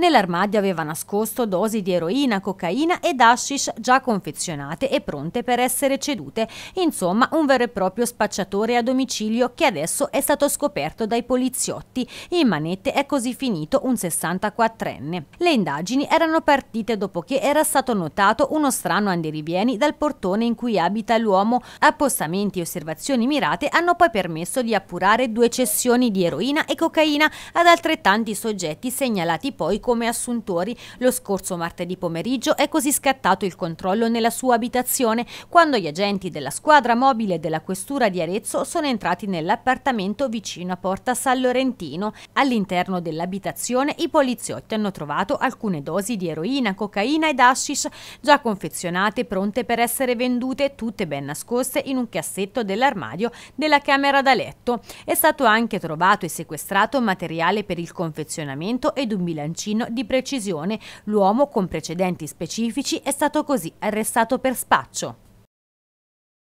Nell'armadio aveva nascosto dosi di eroina, cocaina ed hashish già confezionate e pronte per essere cedute. Insomma, un vero e proprio spacciatore a domicilio che adesso è stato scoperto dai poliziotti. In manette è così finito un 64enne. Le indagini erano partite dopo che era stato notato uno strano andirivieni dal portone in cui abita l'uomo. Appostamenti e osservazioni mirate hanno poi permesso di appurare due cessioni di eroina e cocaina ad altrettanti soggetti segnalati poi come come assuntori lo scorso martedì pomeriggio è così scattato il controllo nella sua abitazione quando gli agenti della squadra mobile della questura di Arezzo sono entrati nell'appartamento vicino a Porta San Lorentino. All'interno dell'abitazione i poliziotti hanno trovato alcune dosi di eroina, cocaina ed hashish già confezionate pronte per essere vendute tutte ben nascoste in un cassetto dell'armadio della camera da letto. È stato anche trovato e sequestrato materiale per il confezionamento ed un bilancino Fiumicino di precisione. L'uomo con precedenti specifici è stato così arrestato per spaccio.